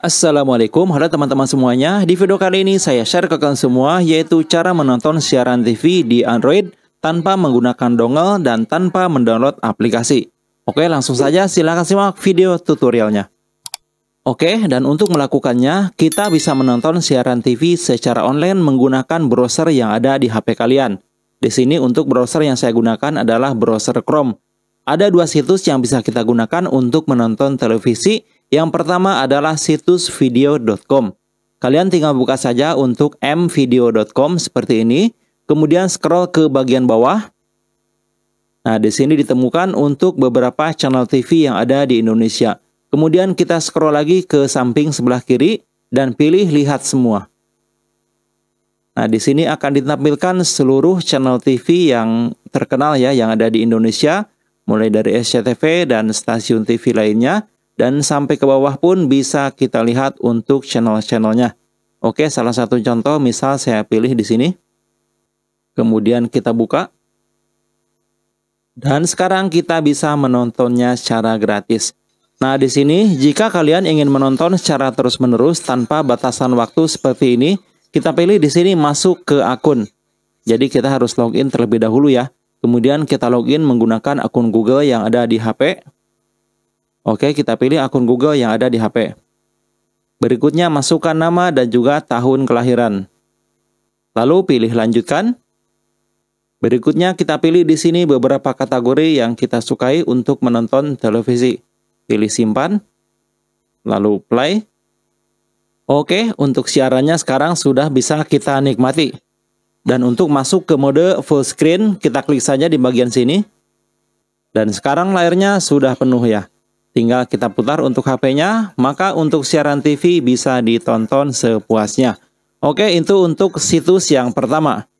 Assalamualaikum, halo teman-teman semuanya. Di video kali ini saya share ke kalian semua yaitu cara menonton siaran TV di Android tanpa menggunakan dongle dan tanpa mendownload aplikasi. Oke, langsung saja silahkan simak video tutorialnya. Oke, dan untuk melakukannya, kita bisa menonton siaran TV secara online menggunakan browser yang ada di HP kalian. Di sini untuk browser yang saya gunakan adalah browser Chrome. Ada dua situs yang bisa kita gunakan untuk menonton televisi, yang pertama adalah situs video.com. Kalian tinggal buka saja untuk mvideo.com seperti ini, kemudian scroll ke bagian bawah. Nah, di sini ditemukan untuk beberapa channel TV yang ada di Indonesia. Kemudian kita scroll lagi ke samping sebelah kiri dan pilih lihat semua. Nah, di sini akan ditampilkan seluruh channel TV yang terkenal ya yang ada di Indonesia, mulai dari SCTV dan stasiun TV lainnya dan sampai ke bawah pun bisa kita lihat untuk channel-channelnya. Oke, salah satu contoh misal saya pilih di sini. Kemudian kita buka. Dan sekarang kita bisa menontonnya secara gratis. Nah, di sini jika kalian ingin menonton secara terus-menerus tanpa batasan waktu seperti ini, kita pilih di sini masuk ke akun. Jadi kita harus login terlebih dahulu ya. Kemudian kita login menggunakan akun Google yang ada di HP. Oke, kita pilih akun Google yang ada di HP. Berikutnya masukkan nama dan juga tahun kelahiran. Lalu pilih lanjutkan. Berikutnya kita pilih di sini beberapa kategori yang kita sukai untuk menonton televisi. Pilih simpan, lalu play. Oke, untuk siarannya sekarang sudah bisa kita nikmati. Dan untuk masuk ke mode full screen, kita klik saja di bagian sini. Dan sekarang layarnya sudah penuh ya. Tinggal kita putar untuk HP-nya, maka untuk siaran TV bisa ditonton sepuasnya. Oke, itu untuk situs yang pertama.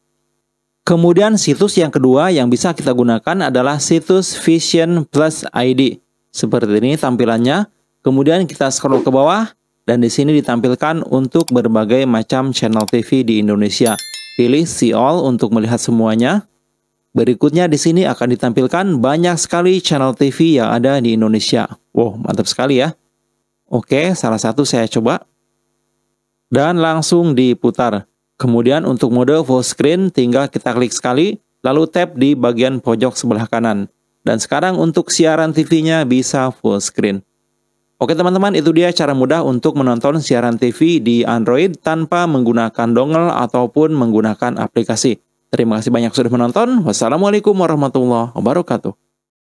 Kemudian situs yang kedua yang bisa kita gunakan adalah situs Vision Plus ID. Seperti ini tampilannya. Kemudian kita scroll ke bawah dan di sini ditampilkan untuk berbagai macam channel TV di Indonesia. Pilih See All untuk melihat semuanya. Berikutnya di sini akan ditampilkan banyak sekali channel TV yang ada di Indonesia. Wow, mantap sekali ya. Oke, salah satu saya coba. Dan langsung diputar. Kemudian untuk mode full screen tinggal kita klik sekali, lalu tap di bagian pojok sebelah kanan. Dan sekarang untuk siaran TV-nya bisa full screen. Oke teman-teman, itu dia cara mudah untuk menonton siaran TV di Android tanpa menggunakan dongle ataupun menggunakan aplikasi. Terima kasih banyak sudah menonton. Wassalamualaikum warahmatullahi wabarakatuh.